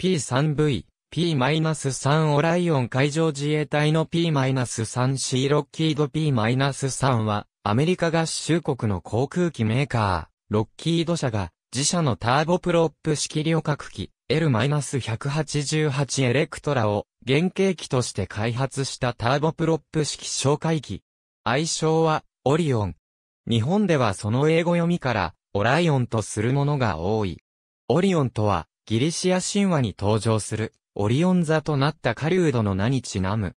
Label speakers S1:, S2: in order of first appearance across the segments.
S1: P3V、P-3 オライオン海上自衛隊の P-3C ロッキード P-3 は、アメリカ合衆国の航空機メーカー、ロッキード社が、自社のターボプロップ式旅客機、L-188 エレクトラを、原型機として開発したターボプロップ式哨戒機。愛称は、オリオン。日本ではその英語読みから、オライオンとするものが多い。オリオンとは、ギリシア神話に登場する、オリオン座となった狩人の名にちなむ。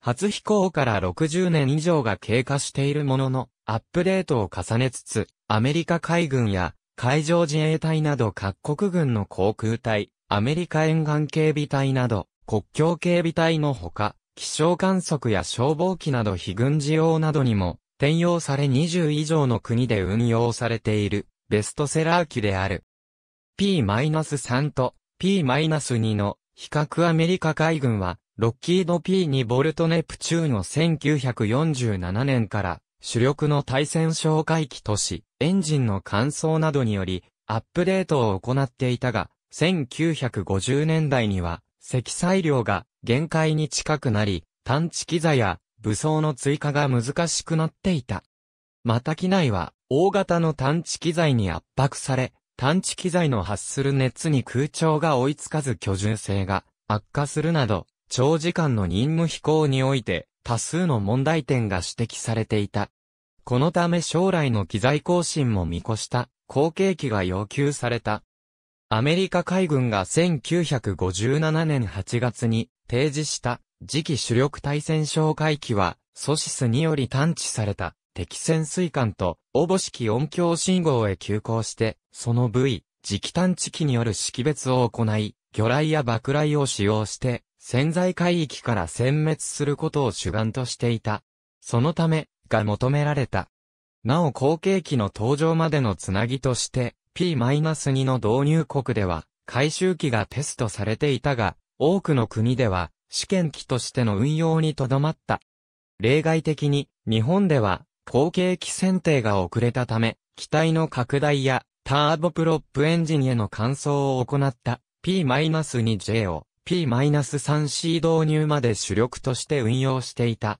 S1: 初飛行から60年以上が経過しているものの、アップデートを重ねつつ、アメリカ海軍や海上自衛隊など各国軍の航空隊、アメリカ沿岸警備隊など、国境警備隊のほか、気象観測や消防機など非軍事用などにも、転用され20以上の国で運用されている、ベストセラー機である。P-3 と P-2 の比較アメリカ海軍は、ロッキード P2 ボルトネプチューンを1947年から主力の対戦哨戒機とし、エンジンの乾燥などによりアップデートを行っていたが、1950年代には積載量が限界に近くなり、探知機材や武装の追加が難しくなっていた。また機内は大型の探知機材に圧迫され、探知機材の発する熱に空調が追いつかず居住性が悪化するなど、長時間の任務飛行において多数の問題点が指摘されていた。このため将来の機材更新も見越した後継機が要求された。アメリカ海軍が1957年8月に提示した次期主力対戦哨戒機はソシスにより探知された。敵潜水艦と、おぼしき音響信号へ急行して、その部位、磁気探知機による識別を行い、魚雷や爆雷を使用して、潜在海域から殲滅することを主眼としていた。そのため、が求められた。なお後継機の登場までのつなぎとして、P-2 の導入国では、回収機がテストされていたが、多くの国では、試験機としての運用にとどまった。例外的に、日本では、後継機選定が遅れたため、機体の拡大やターボプロップエンジンへの換装を行った P-2J を P-3C 導入まで主力として運用していた。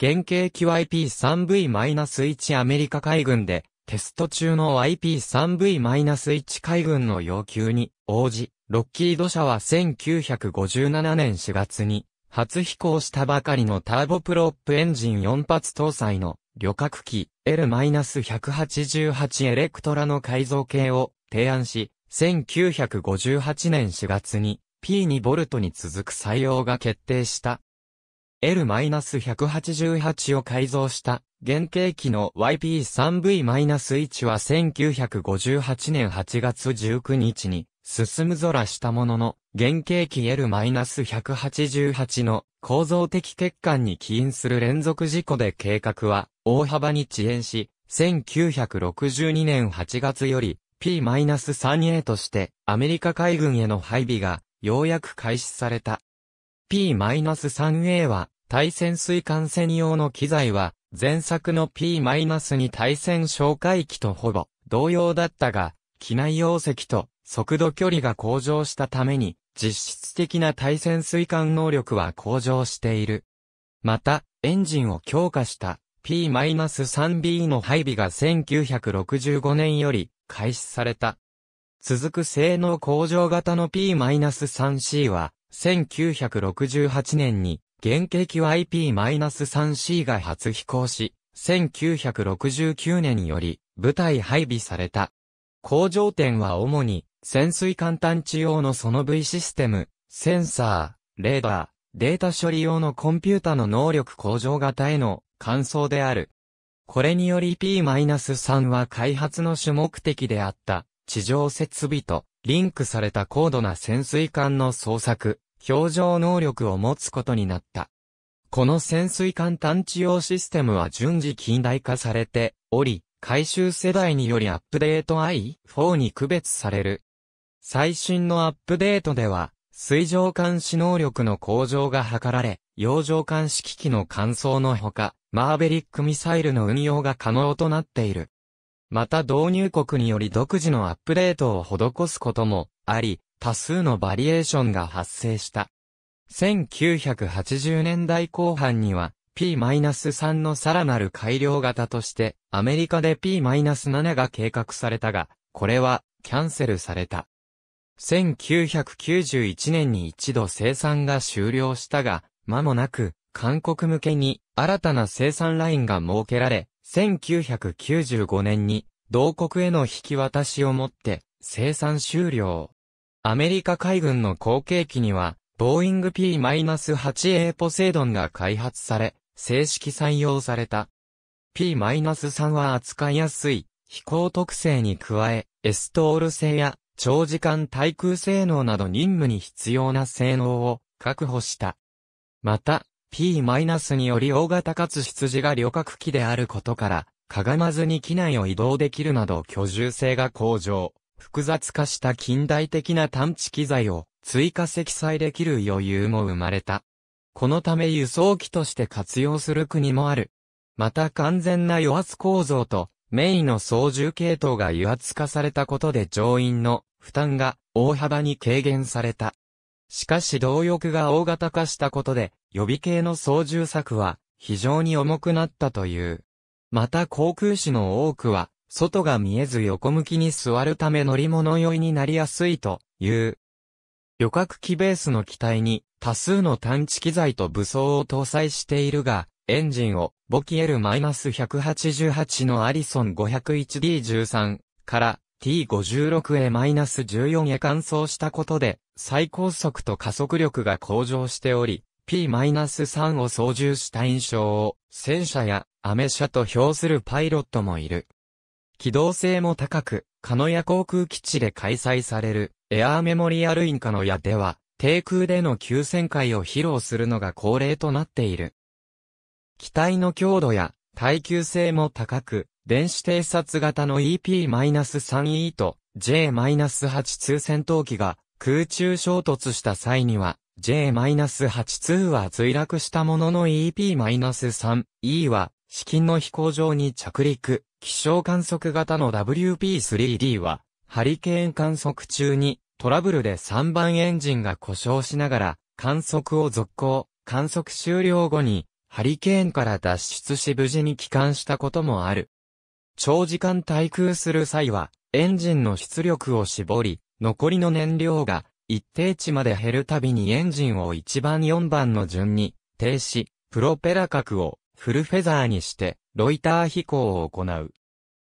S1: 原型機 YP3V-1 アメリカ海軍でテスト中の YP3V-1 海軍の要求に応じ、ロッキード社は1957年4月に初飛行したばかりのターボプロップエンジン4発搭載の旅客機 L-188 エレクトラの改造系を提案し、1958年4月に P2 ボルトに続く採用が決定した。L-188 を改造した原型機の YP3V-1 は1958年8月19日に進む空したものの、原型機 L-188 の構造的欠陥に起因する連続事故で計画は大幅に遅延し、1962年8月より P-3A としてアメリカ海軍への配備がようやく開始された。P-3A は対潜水艦専用の機材は前作の P- 2対潜哨戒機とほぼ同様だったが、機内容積と速度距離が向上したために、実質的な対潜水艦能力は向上している。また、エンジンを強化した P-3B の配備が1965年より開始された。続く性能向上型の P-3C は、1968年に、原型 IP-3C が初飛行し、1969年より、部隊配備された。向上点は主に潜水艦探知用のその V システム、センサー、レーダー、データ処理用のコンピュータの能力向上型への感想である。これにより P-3 は開発の主目的であった地上設備とリンクされた高度な潜水艦の捜索、表情能力を持つことになった。この潜水艦探知用システムは順次近代化されており、回収世代によりアップデート i4 に区別される最新のアップデートでは、水上監視能力の向上が図られ、洋上監視機器の乾燥のほか、マーベリックミサイルの運用が可能となっている。また導入国により独自のアップデートを施すこともあり、多数のバリエーションが発生した。1980年代後半には P-3 のさらなる改良型としてアメリカで P-7 が計画されたが、これはキャンセルされた。1991年に一度生産が終了したが、間もなく、韓国向けに新たな生産ラインが設けられ、1995年に同国への引き渡しをもって生産終了。アメリカ海軍の後継機には、ボーイング P-8A ポセイドンが開発され、正式採用された。P-3 は扱いやすい、飛行特性に加え、エストール製や長時間対空性能など任務に必要な性能を確保した。また、P- により大型かつ羊が旅客機であることから、かがまずに機内を移動できるなど居住性が向上、複雑化した近代的な探知機材を追加積載できる余裕も生まれた。このため輸送機として活用する国もある。また完全な油圧構造とメインの操縦系統が油圧化されたことで乗員の負担が大幅に軽減された。しかし動力が大型化したことで、予備系の操縦策は非常に重くなったという。また航空士の多くは、外が見えず横向きに座るため乗り物酔いになりやすいという。旅客機ベースの機体に多数の探知機材と武装を搭載しているが、エンジンをボキエル -188 のアリソン 501D13 から T56A-14 へ換装したことで、最高速と加速力が向上しており、P-3 を操縦した印象を、戦車やアメ車と評するパイロットもいる。機動性も高く、カノヤ航空基地で開催される、エアーメモリアルインカノヤでは、低空での急旋回を披露するのが恒例となっている。機体の強度や耐久性も高く、電子偵察型の EP-3E と J-8 通戦闘機が空中衝突した際には、J-8 2は墜落したものの EP-3E は、至近の飛行場に着陸、気象観測型の WP-3D は、ハリケーン観測中に、トラブルで3番エンジンが故障しながら、観測を続行、観測終了後に、ハリケーンから脱出し無事に帰還したこともある。長時間滞空する際は、エンジンの出力を絞り、残りの燃料が一定値まで減るたびにエンジンを1番4番の順に停止、プロペラ角をフルフェザーにしてロイター飛行を行う。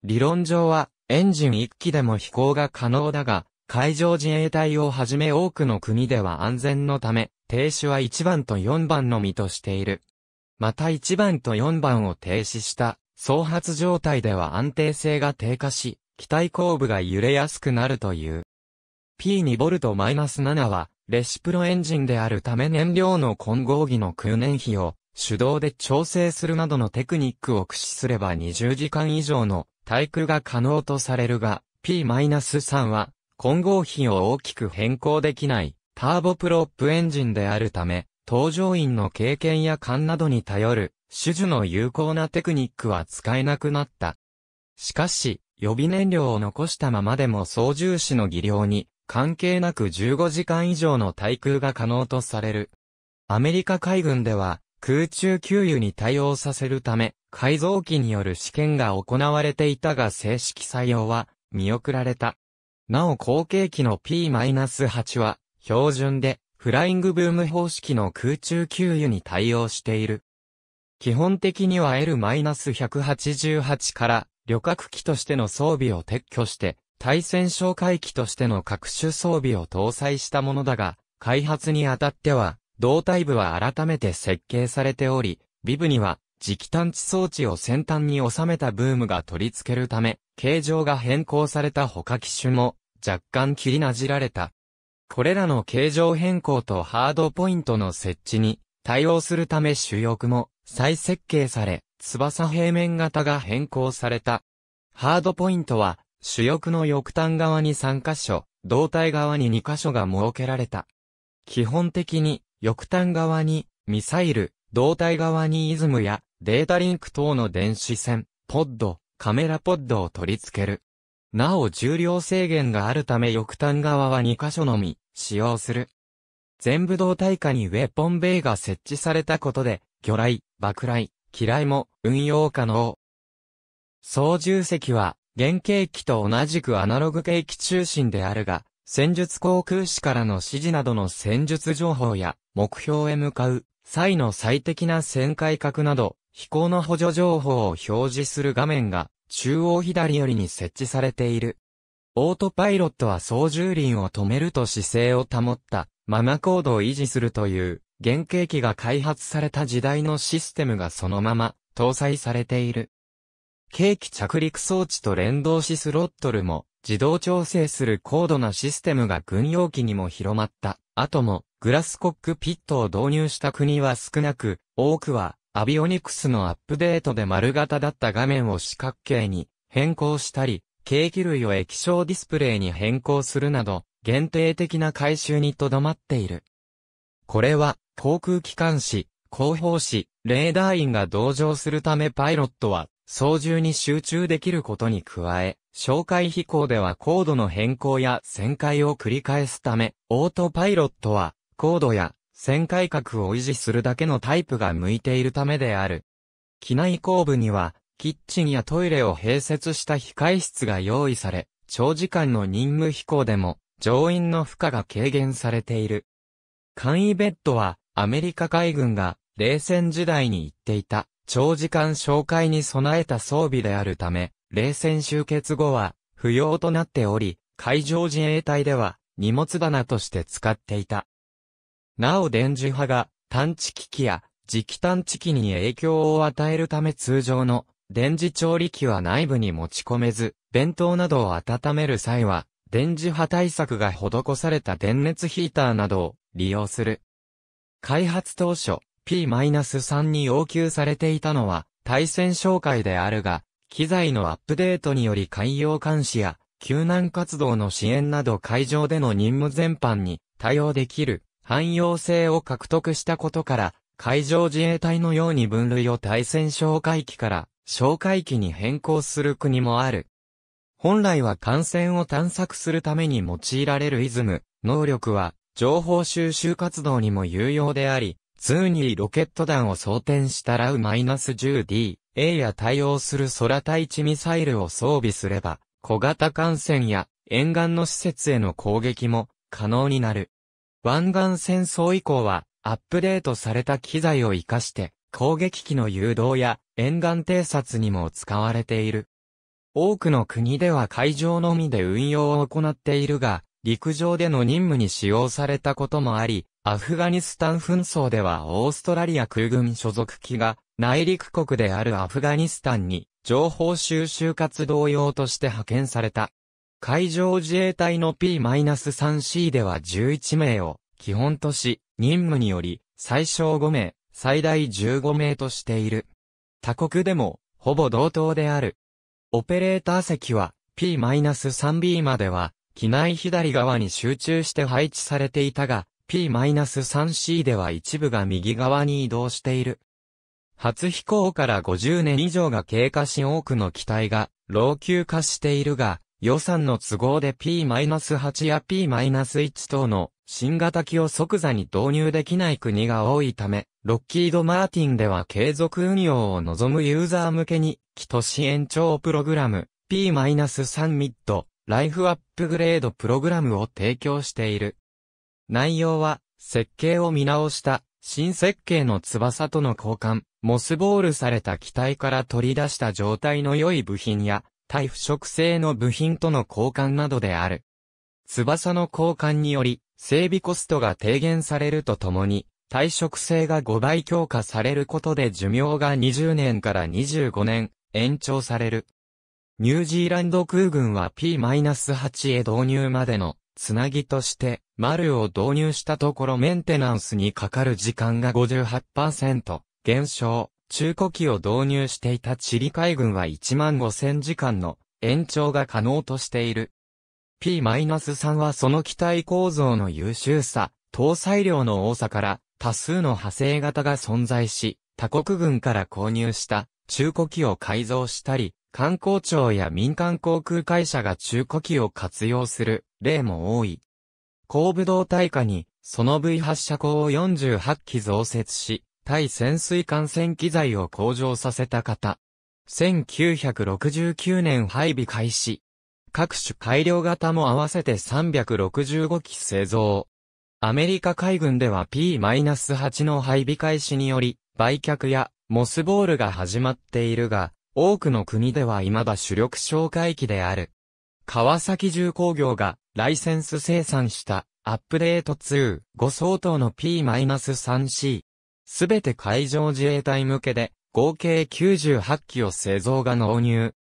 S1: 理論上はエンジン1機でも飛行が可能だが、海上自衛隊をはじめ多くの国では安全のため、停止は1番と4番のみとしている。また1番と4番を停止した創発状態では安定性が低下し、機体後部が揺れやすくなるという。P2V-7 は、レシプロエンジンであるため燃料の混合儀の空燃費を手動で調整するなどのテクニックを駆使すれば20時間以上の対空が可能とされるが、P-3 は混合比を大きく変更できないターボプロップエンジンであるため、搭乗員の経験や勘などに頼る種術の有効なテクニックは使えなくなった。しかし、予備燃料を残したままでも操縦士の技量に、関係なく15時間以上の対空が可能とされる。アメリカ海軍では、空中給油に対応させるため、改造機による試験が行われていたが正式採用は見送られた。なお後継機の P-8 は標準でフライングブーム方式の空中給油に対応している。基本的には L-188 から旅客機としての装備を撤去して、対戦哨戒機としての各種装備を搭載したものだが、開発にあたっては、胴体部は改めて設計されており、ビブには磁気探知装置を先端に収めたブームが取り付けるため、形状が変更された他機種も若干切りなじられた。これらの形状変更とハードポイントの設置に対応するため主翼も再設計され、翼平面型が変更された。ハードポイントは、主翼の翼端側に3箇所、胴体側に2箇所が設けられた。基本的に、翼端側に、ミサイル、胴体側にイズムや、データリンク等の電子線、ポッド、カメラポッドを取り付ける。なお重量制限があるため翼端側は2箇所のみ、使用する。全部胴体下にウェポンベイが設置されたことで、魚雷、爆雷、機雷も運用可能。操縦席は、原型機と同じくアナログ系機中心であるが、戦術航空士からの指示などの戦術情報や、目標へ向かう、際の最適な旋回角など、飛行の補助情報を表示する画面が、中央左寄りに設置されている。オートパイロットは操縦輪を止めると姿勢を保ったままードを維持するという原型機が開発された時代のシステムがそのまま搭載されている。計器着陸装置と連動しスロットルも自動調整する高度なシステムが軍用機にも広まった後もグラスコックピットを導入した国は少なく、多くはアビオニクスのアップデートで丸型だった画面を四角形に変更したり、計器類を液晶ディスプレイに変更するなど、限定的な回収にとどまっている。これは、航空機関士、広報士、レーダー員が同乗するためパイロットは、操縦に集中できることに加え、哨戒飛行では高度の変更や旋回を繰り返すため、オートパイロットは、高度や旋回角を維持するだけのタイプが向いているためである。機内後部には、キッチンやトイレを併設した控室が用意され、長時間の任務飛行でも、乗員の負荷が軽減されている。簡易ベッドは、アメリカ海軍が、冷戦時代に行っていた、長時間紹介に備えた装備であるため、冷戦終結後は、不要となっており、海上自衛隊では、荷物棚として使っていた。なお電磁波が、探知機器や、磁気探知機に影響を与えるため通常の、電磁調理器は内部に持ち込めず、弁当などを温める際は、電磁波対策が施された電熱ヒーターなどを利用する。開発当初、P-3 に要求されていたのは、対戦紹介であるが、機材のアップデートにより海洋監視や救難活動の支援など海上での任務全般に対応できる汎用性を獲得したことから、海上自衛隊のように分類を対戦哨戒機から哨戒機に変更する国もある。本来は艦船を探索するために用いられるイズム、能力は情報収集活動にも有用であり、通にロケット弾を装填したラウ -10D、A や対応する空対地ミサイルを装備すれば、小型艦船や沿岸の施設への攻撃も可能になる。湾岸戦争以降は、アップデートされた機材を活かして、攻撃機の誘導や沿岸偵察にも使われている。多くの国では海上のみで運用を行っているが、陸上での任務に使用されたこともあり、アフガニスタン紛争ではオーストラリア空軍所属機が内陸国であるアフガニスタンに情報収集活動用として派遣された。海上自衛隊の P-3C では11名を基本とし、任務により最小5名、最大15名としている。他国でもほぼ同等である。オペレーター席は P-3B までは機内左側に集中して配置されていたが、P-3C では一部が右側に移動している。初飛行から50年以上が経過し多くの機体が老朽化しているが、予算の都合で P-8 や P-1 等の新型機を即座に導入できない国が多いため、ロッキード・マーティンでは継続運用を望むユーザー向けに、基都市延長プログラム P-3 ミッドライフアップグレードプログラムを提供している。内容は、設計を見直した新設計の翼との交換、モスボールされた機体から取り出した状態の良い部品や、耐腐食性の部品との交換などである。翼の交換により、整備コストが低減されるとともに、耐食性が5倍強化されることで寿命が20年から25年延長される。ニュージーランド空軍は P-8 へ導入までのつなぎとして、丸を導入したところメンテナンスにかかる時間が58%減少、中古機を導入していたチリ海軍は1万5000時間の延長が可能としている。P-3 はその機体構造の優秀さ、搭載量の多さから多数の派生型が存在し、他国軍から購入した中古機を改造したり、観光庁や民間航空会社が中古機を活用する例も多い。高部動体下に、その V 発射口を48機増設し、対潜水艦船機材を向上させた方。1969年配備開始。各種改良型も合わせて365機製造。アメリカ海軍では P-8 の配備開始により、売却やモスボールが始まっているが、多くの国では未だ主力哨戒機である。川崎重工業がライセンス生産したアップデート2、5相当の P-3C。すべて海上自衛隊向けで合計98機を製造が納入。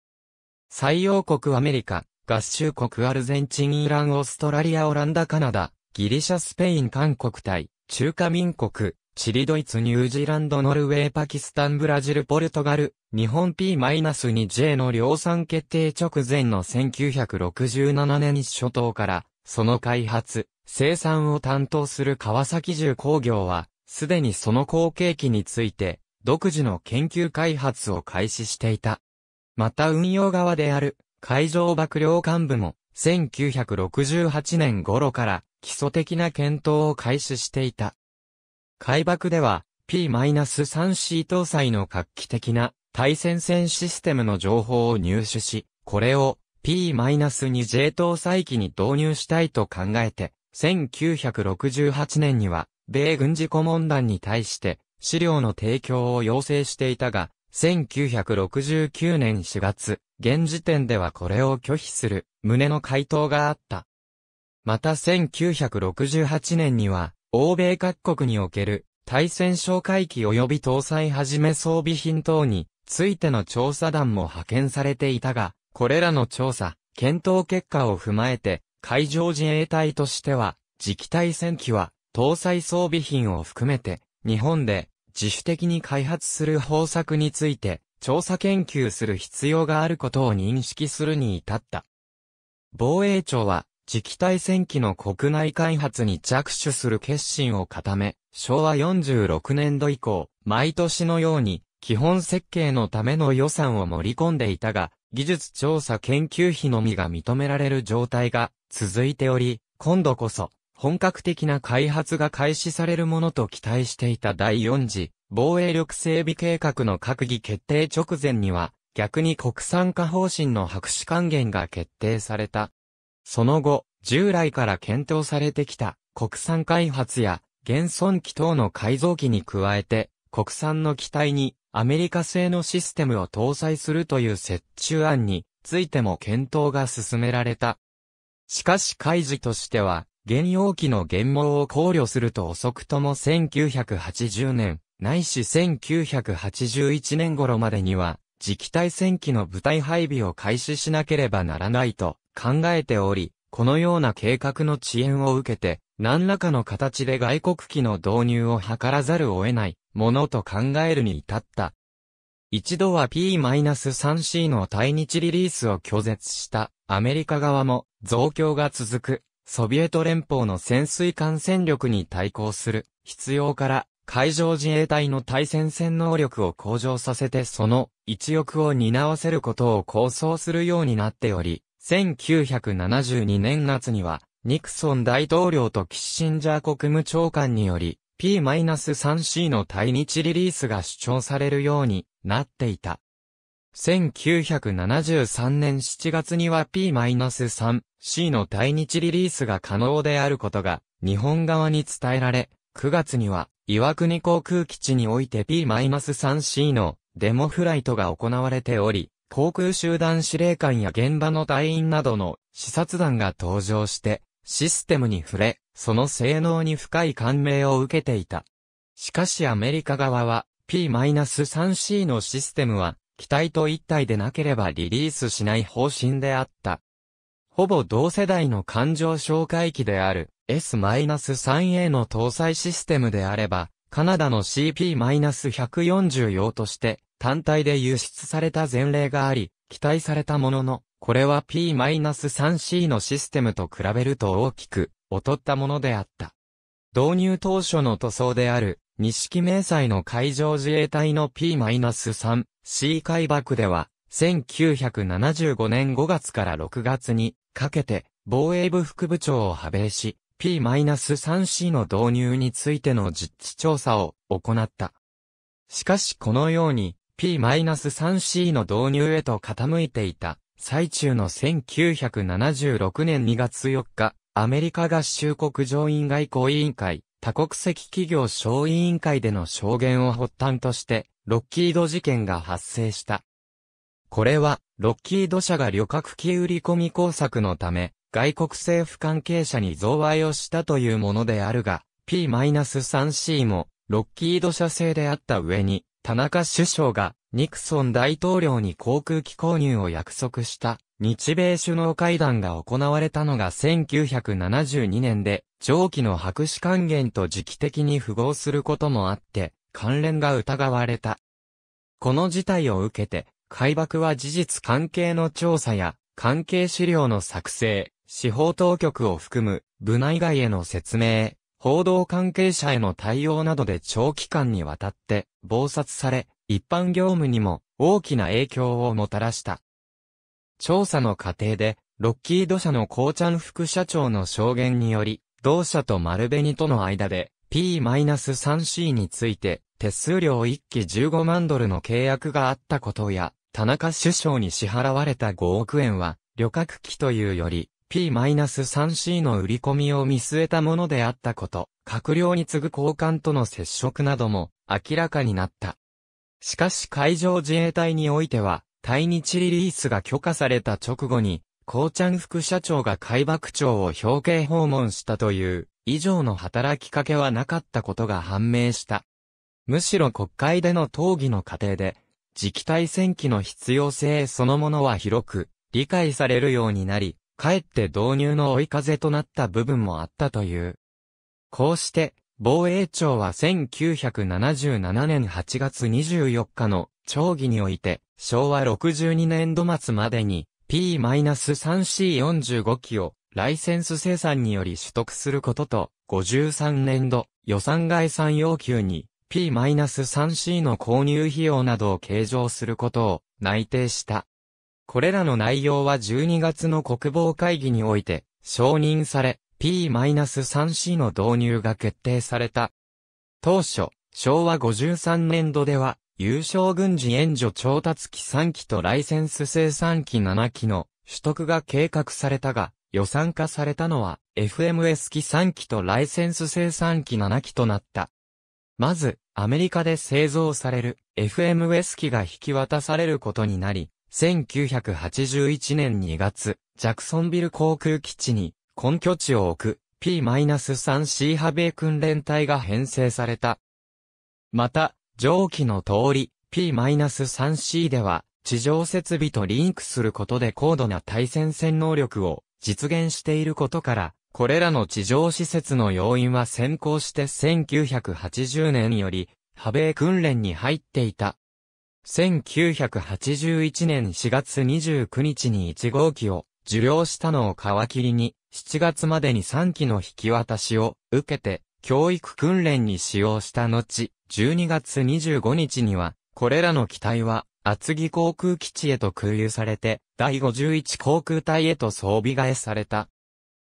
S1: 採用国アメリカ、合衆国アルゼンチンイランオーストラリアオランダカナダ、ギリシャスペイン韓国対中華民国、チリドイツニュージーランドノルウェーパキスタンブラジルポルトガル、日本 P-2J の量産決定直前の1967年初頭から、その開発、生産を担当する川崎重工業は、すでにその後継機について、独自の研究開発を開始していた。また運用側である、海上幕僚幹部も、1968年頃から、基礎的な検討を開始していた。海爆では P-3C 搭載の画期的な対戦線システムの情報を入手し、これを P-2J 搭載機に導入したいと考えて、1968年には、米軍事顧問団に対して資料の提供を要請していたが、1969年4月、現時点ではこれを拒否する旨の回答があった。また1968年には、欧米各国における対戦哨戒機及び搭載はじめ装備品等についての調査団も派遣されていたが、これらの調査、検討結果を踏まえて、海上自衛隊としては、次期対戦機は、搭載装備品を含めて、日本で自主的に開発する方策について、調査研究する必要があることを認識するに至った。防衛庁は、磁気対戦機の国内開発に着手する決心を固め、昭和46年度以降、毎年のように、基本設計のための予算を盛り込んでいたが、技術調査研究費のみが認められる状態が続いており、今度こそ、本格的な開発が開始されるものと期待していた第4次、防衛力整備計画の閣議決定直前には、逆に国産化方針の白紙還元が決定された。その後、従来から検討されてきた国産開発や現存機等の改造機に加えて、国産の機体にアメリカ製のシステムを搭載するという折衷案についても検討が進められた。しかし開示としては、現容機の現毛を考慮すると遅くとも1980年、ないし1981年頃までには、磁気対戦機の部隊配備を開始しなければならないと考えており、このような計画の遅延を受けて、何らかの形で外国機の導入を図らざるを得ないものと考えるに至った。一度は P-3C の対日リリースを拒絶したアメリカ側も増強が続くソビエト連邦の潜水艦戦力に対抗する必要から海上自衛隊の対戦戦能力を向上させてその一翼を担わせることを構想するようになっており、1972年夏には、ニクソン大統領とキッシンジャー国務長官により、P-3C の対日リリースが主張されるようになっていた。1973年7月には P-3C の対日リリースが可能であることが日本側に伝えられ、9月には岩国航空基地において P-3C のデモフライトが行われており、航空集団司令官や現場の隊員などの視察団が登場して、システムに触れ、その性能に深い感銘を受けていた。しかしアメリカ側は P-3C のシステムは機体と一体でなければリリースしない方針であった。ほぼ同世代の環状紹介機である S-3A の搭載システムであれば、カナダの CP-140 用として単体で輸出された前例があり、期待されたものの、これは P-3C のシステムと比べると大きく劣ったものであった。導入当初の塗装である、錦明細の海上自衛隊の P-3C 海爆では、1975年5月から6月にかけて防衛部副部長を派兵し、P-3C の導入についての実地調査を行った。しかしこのように P-3C の導入へと傾いていた最中の1976年2月4日、アメリカ合衆国上院外交委員会、多国籍企業小委員会での証言を発端として、ロッキード事件が発生した。これは、ロッキード社が旅客機売り込み工作のため、外国政府関係者に贈賄をしたというものであるが、P-3C も、ロッキード社製であった上に、田中首相がニクソン大統領に航空機購入を約束した日米首脳会談が行われたのが1972年で、上記の白紙還元と時期的に符合することもあって、関連が疑われた。この事態を受けて、海爆は事実関係の調査や、関係資料の作成、司法当局を含む、部内外への説明、報道関係者への対応などで長期間にわたって暴殺され、一般業務にも大きな影響をもたらした。調査の過程で、ロッキード社のコーチャン副社長の証言により、同社と丸紅との間で P-3C について手数料1期15万ドルの契約があったことや、田中首相に支払われた5億円は、旅客機というより、P-3C の売り込みを見据えたものであったこと、閣僚に次ぐ交換との接触なども明らかになった。しかし海上自衛隊においては、対日リリースが許可された直後に、コーチャン副社長が海幕長を表敬訪問したという以上の働きかけはなかったことが判明した。むしろ国会での討議の過程で、次期対戦機の必要性そのものは広く理解されるようになり、かえって導入の追い風となった部分もあったという。こうして、防衛庁は1977年8月24日の長議において、昭和62年度末までに P-3C45 機をライセンス生産により取得することと、53年度予算概算要求に P-3C の購入費用などを計上することを内定した。これらの内容は12月の国防会議において承認され、P-3C の導入が決定された。当初、昭和53年度では、優勝軍事援助調達機3機とライセンス生産機7機の取得が計画されたが、予算化されたのは FMS 機3機とライセンス生産機7機となった。まず、アメリカで製造される FMS 機が引き渡されることになり、1981年2月、ジャクソンビル航空基地に根拠地を置く P-3C 派米訓練隊が編成された。また、上記の通り P-3C では地上設備とリンクすることで高度な対戦戦能力を実現していることから、これらの地上施設の要因は先行して1980年より、派米訓練に入っていた1981年4月29日に1号機を受領したのを皮切りに、7月までに3機の引き渡しを受けて、教育訓練に使用した後、12月25日には、これらの機体は厚木航空基地へと空輸されて、第51航空隊へと装備替えされた。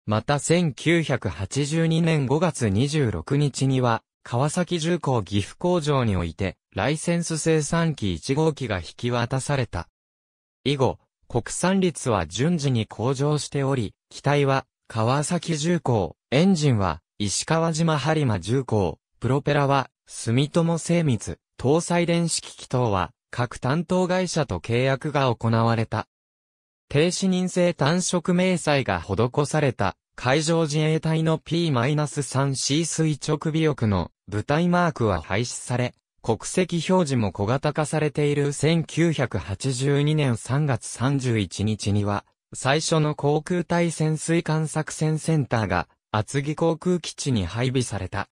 S1: また1982年5月26日には、川崎重工岐阜工場において、ライセンス生産機1号機が引き渡された。以後、国産率は順次に向上しており、機体は川崎重工、エンジンは石川島播磨重工、プロペラは住友精密、搭載電子機器等は各担当会社と契約が行われた。停止認定単色明細が施された海上自衛隊の P-3C 垂直尾翼の部隊マークは廃止され、国籍表示も小型化されている1982年3月31日には、最初の航空隊潜水艦作戦センターが厚木航空基地に配備された。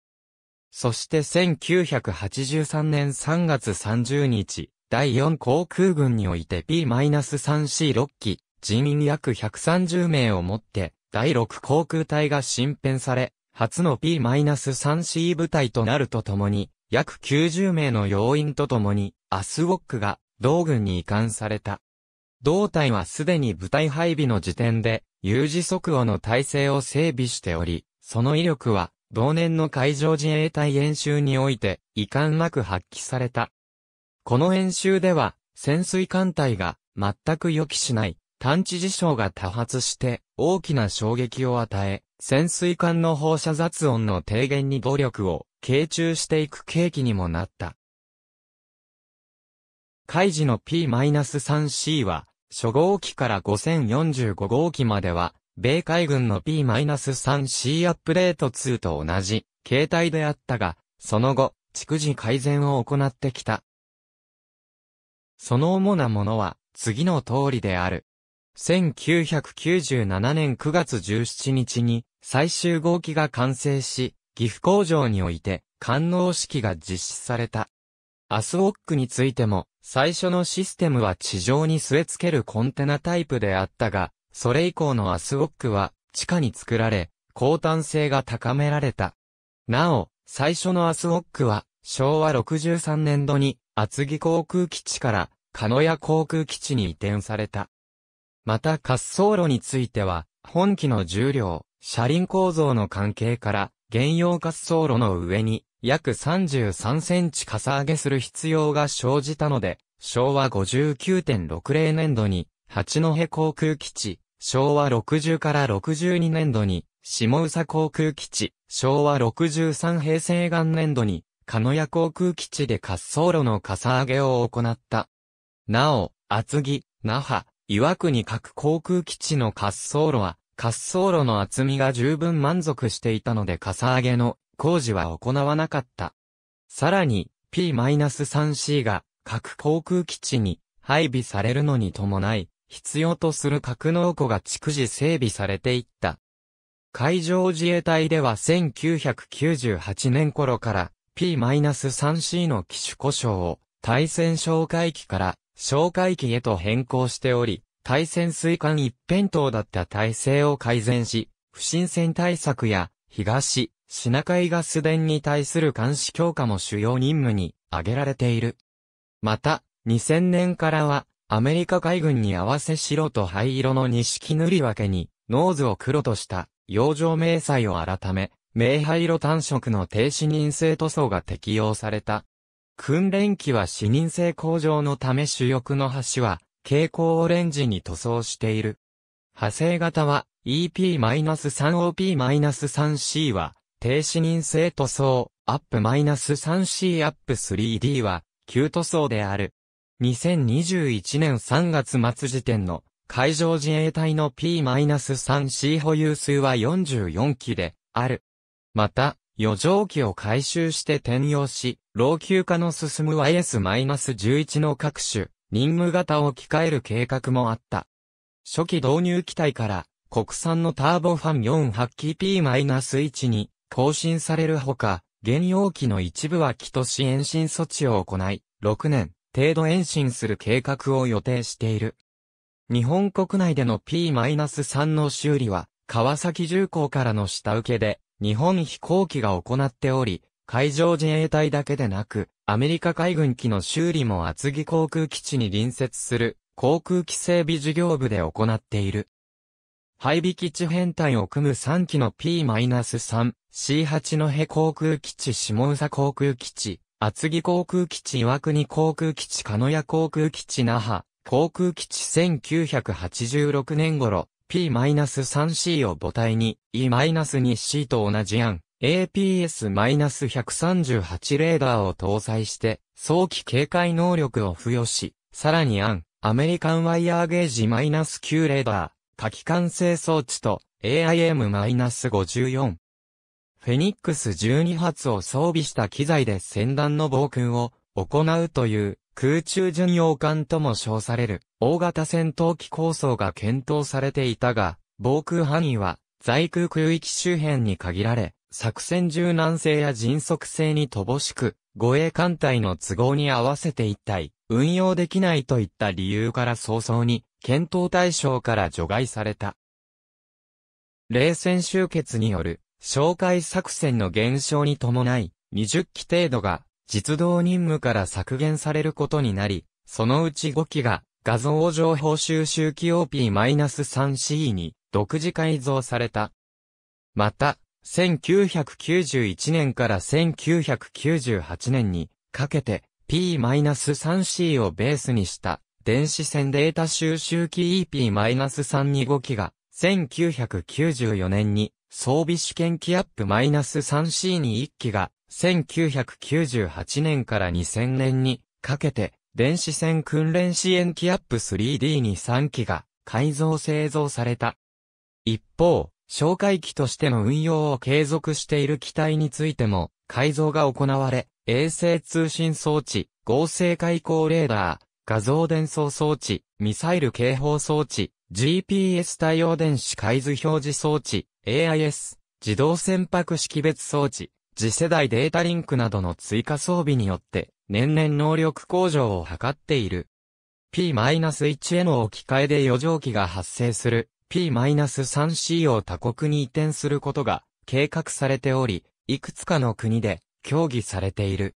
S1: そして1983年3月30日、第4航空軍において P-3C6 機、人員約130名をもって、第6航空隊が新編され、初の P-3C 部隊となるとともに、約90名の要員とともに、アスウォックが、同軍に移管された。同隊はすでに部隊配備の時点で、有事即応の体制を整備しており、その威力は、同年の海上自衛隊演習において、遺憾なく発揮された。この演習では、潜水艦隊が、全く予期しない、探知事象が多発して、大きな衝撃を与え、潜水艦の放射雑音の低減に努力を傾注していく契機にもなった。海事の P-3C は、初号機から5045号機までは、米海軍の P-3C アップデート2と同じ、形態であったが、その後、逐次改善を行ってきた。その主なものは、次の通りである。1997年9月17日に、最終号機が完成し、岐阜工場において、官能式が実施された。アスウォックについても、最初のシステムは地上に据え付けるコンテナタイプであったが、それ以降のアスウォックは地下に作られ、高端性が高められた。なお、最初のアスウォックは、昭和63年度に厚木航空基地から鹿屋航空基地に移転された。また滑走路については、本機の重量、車輪構造の関係から、原用滑走路の上に約33センチかさ上げする必要が生じたので、昭和59.60年度に八戸航空基地、昭和60から62年度に下宇佐航空基地、昭和63平成元年度に鹿屋航空基地で滑走路のかさ上げを行った。なお、厚木、那覇、岩国各航空基地の滑走路は滑走路の厚みが十分満足していたのでかさ上げの工事は行わなかった。さらに P-3C が各航空基地に配備されるのに伴い、必要とする格納庫が逐次整備されていった。海上自衛隊では1998年頃から P-3C の機種故障を対戦哨戒機から哨戒機へと変更しており、対潜水艦一辺倒だった体制を改善し、不審船対策や、東、シナ海ガス田に対する監視強化も主要任務に挙げられている。また、2000年からは、アメリカ海軍に合わせ白と灰色の錦塗り分けに、ノーズを黒とした、洋上明細を改め、明灰色単色の低視認性塗装が適用された。訓練機は視認性向上のため主翼の橋は、蛍光オレンジに塗装している。派生型は EP-3OP-3C は低視認性塗装、アップ -3C アップ 3D は旧塗装である。2021年3月末時点の海上自衛隊の P-3C 保有数は44機である。また、余剰機を回収して転用し、老朽化の進む YS-11 の各種、任務型を置き換える計画もあった。初期導入機体から国産のターボファン4発揮 P-1 に更新されるほか、現容機の一部は起とし延伸措置を行い、6年程度延伸する計画を予定している。日本国内での P-3 の修理は、川崎重工からの下請けで、日本飛行機が行っており、海上自衛隊だけでなく、アメリカ海軍機の修理も厚木航空基地に隣接する航空機整備事業部で行っている。配備基地編隊を組む3機の P-3、C8 の航空基地下宇佐航空基地、厚木航空基地岩国航空基地鹿屋航空基地那覇、航空基地1986年頃、P-3C を母体に E-2C と同じ案、APS-138 レーダーを搭載して、早期警戒能力を付与し、さらにアン、アメリカンワイヤーゲージ -9 レーダー、火器管制装置と AIM-54。フェニックス12発を装備した機材で先端の防空を行うという空中巡洋艦とも称される大型戦闘機構想が検討されていたが、防空範囲は在空空域周辺に限られ、作戦柔軟性や迅速性に乏しく、護衛艦隊の都合に合わせて一体、運用できないといった理由から早々に、検討対象から除外された。冷戦終結による、紹介作戦の減少に伴い、20機程度が、実動任務から削減されることになり、そのうち5機が、画像情報収集機 OP-3C に、独自改造された。また、1991年から1998年にかけて P-3C をベースにした電子線データ収集機 EP-325 機が1994年に装備試験機アップ -3C に1機が1998年から2000年にかけて電子線訓練支援機アップ 3D に3機が改造製造された。一方、哨戒機としての運用を継続している機体についても、改造が行われ、衛星通信装置、合成開口レーダー、画像伝送装置、ミサイル警報装置、GPS 対応電子海図表示装置、AIS、自動船舶識別装置、次世代データリンクなどの追加装備によって、年々能力向上を図っている。P-1 への置き換えで余剰機が発生する P-3C を他国に移転することが計画されており、いくつかの国で協議されている。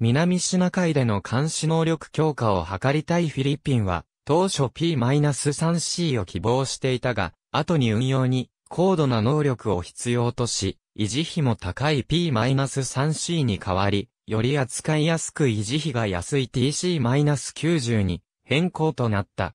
S1: 南シナ海での監視能力強化を図りたいフィリピンは、当初 P-3C を希望していたが、後に運用に高度な能力を必要とし、維持費も高い P-3C に代わり、より扱いやすく維持費が安い TC-90 に変更となった。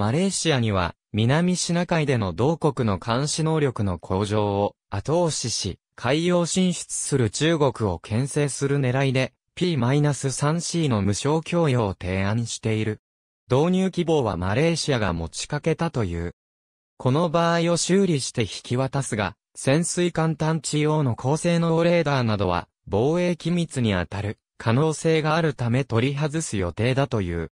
S1: マレーシアには、南シナ海での同国の監視能力の向上を後押しし、海洋進出する中国を牽制する狙いで、P-3C の無償供与を提案している。導入希望はマレーシアが持ちかけたという。この場合を修理して引き渡すが、潜水艦探知用の高性能レーダーなどは、防衛機密に当たる可能性があるため取り外す予定だという。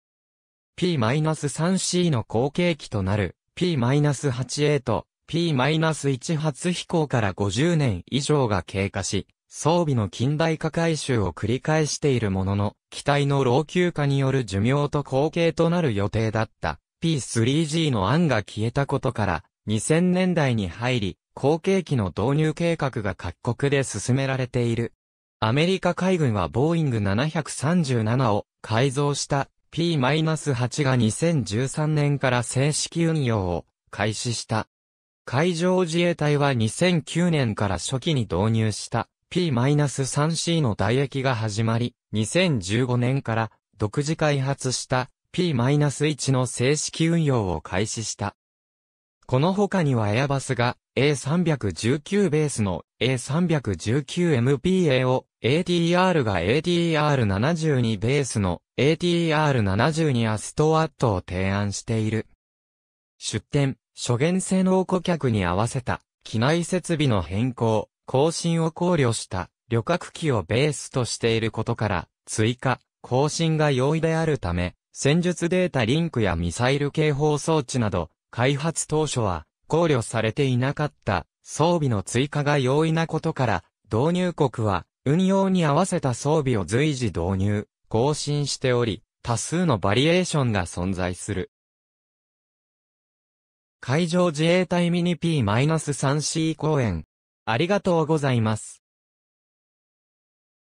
S1: P-3C の後継機となる P-8A と P-1 初飛行から50年以上が経過し、装備の近代化改修を繰り返しているものの、機体の老朽化による寿命と後継となる予定だった P3G の案が消えたことから、2000年代に入り、後継機の導入計画が各国で進められている。アメリカ海軍はボーイング737を改造した P-8 が2013年から正式運用を開始した。海上自衛隊は2009年から初期に導入した P-3C の退役が始まり、2015年から独自開発した P-1 の正式運用を開始した。この他にはエアバスが A319 ベースの A319MPA を ATR が ATR72 ベースの ATR70 にアストワットを提案している。出展、諸元性能顧客に合わせた、機内設備の変更、更新を考慮した旅客機をベースとしていることから、追加、更新が容易であるため、戦術データリンクやミサイル警報装置など、開発当初は考慮されていなかった装備の追加が容易なことから、導入国は運用に合わせた装備を随時導入、更新しており、多数のバリエーションが存在する。海上自衛隊ミニ P-3C 公演。ありがとうございます。